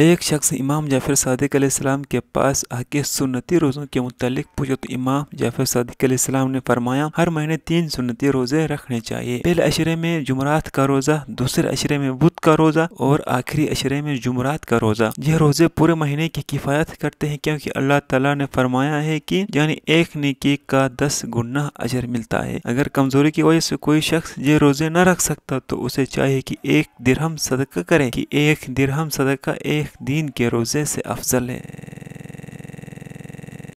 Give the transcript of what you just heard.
एक शख्स इमाम जाफ़र सदक सलाम के पास आके सुन्नती रोज़ों के मुतलिक पूछो तो इमाम जाफ़र सदक आलाम ने फरमाया हर महीने तीन सुन्नती रोज़े रखने चाहिए पहले अशरे में जुमरात का रोज़ा दूसरे अशरे में बुध का रोज़ा और आखिरी अशरे में जुमरात का रोज़ा यह रोज़े पूरे महीने की किफ़ायत करते हैं क्योंकि अल्लाह तला ने फरमाया है कि यानी एक निकी का दस गुना अजर मिलता है अगर कमजोरी की वजह से कोई शख्स ये रोज़े न रख सकता तो उसे चाहिए कि एक दिरहम सदक करे कि एक दिरहम सदक एक एक दिन के रोज़े से अफजल है